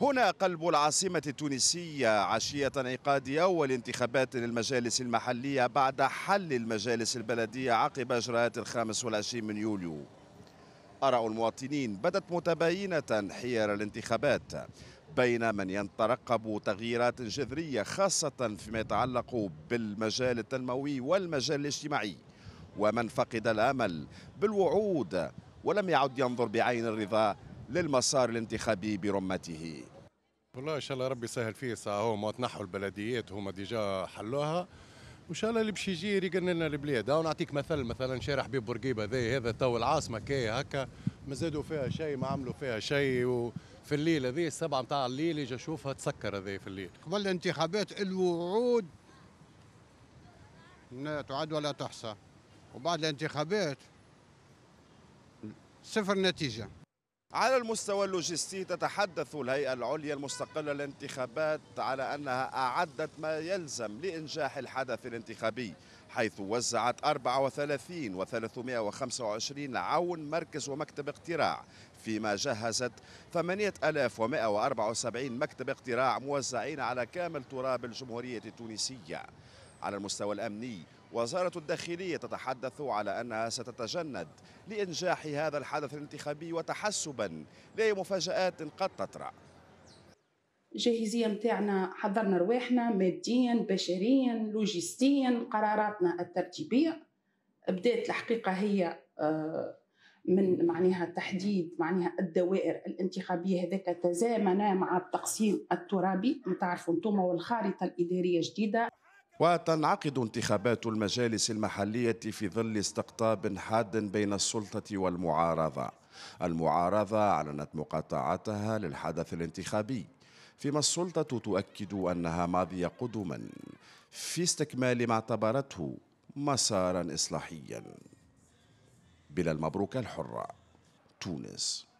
هنا قلب العاصمة التونسية عشية انعقاد أول انتخابات للمجالس المحلية بعد حل المجالس البلدية عقب إجراءات الخامس والعشرين من يوليو آراء المواطنين بدت متباينة حيال الانتخابات بين من يترقب تغييرات جذرية خاصة فيما يتعلق بالمجال التنموي والمجال الاجتماعي ومن فقد الأمل بالوعود ولم يعد ينظر بعين الرضا للمسار الانتخابي برمته والله ان شاء الله ربي يسهل فيه ساعه ما تنحوا البلديات هما ديجا حلوها وان شاء الله اللي باش يجي يرقن لنا البلاد او نعطيك مثل مثلا شارع حبيب بورقيبه ذي هذا تو العاصمه كي هكا ما زادوا فيها شيء ما عملوا فيها شيء وفي الليل هذه السبعه نتاع الليل يجي اشوفها تسكر هذه في الليل قبل الانتخابات الوعود لا تعد ولا تحصى وبعد الانتخابات صفر نتيجه على المستوى اللوجستي تتحدث الهيئة العليا المستقلة للانتخابات على أنها أعدت ما يلزم لإنجاح الحدث الانتخابي حيث وزعت 34 و 325 عون مركز ومكتب اقتراع فيما جهزت 8174 مكتب اقتراع موزعين على كامل تراب الجمهورية التونسية على المستوى الأمني وزارة الداخلية تتحدث على أنها ستتجند لإنجاح هذا الحدث الانتخابي وتحسبا لأي مفاجآت قد تطرأ الجاهزية متاعنا حضرنا رواحنا ماديا بشريا لوجستيا قراراتنا الترتيبية بدات الحقيقة هي آه، من معناها تحديد معناها الدوائر الانتخابية هذاك تزامن مع التقسيم الترابي نتعرفوا نتوما والخارطة الإدارية الجديدة وتنعقد انتخابات المجالس المحلية في ظل استقطاب حاد بين السلطة والمعارضة المعارضة أعلنت مقاطعتها للحدث الانتخابي فيما السلطة تؤكد أنها ماضية قدما في استكمال ما اعتبرته مسارا إصلاحيا بلا المبروك الحرة تونس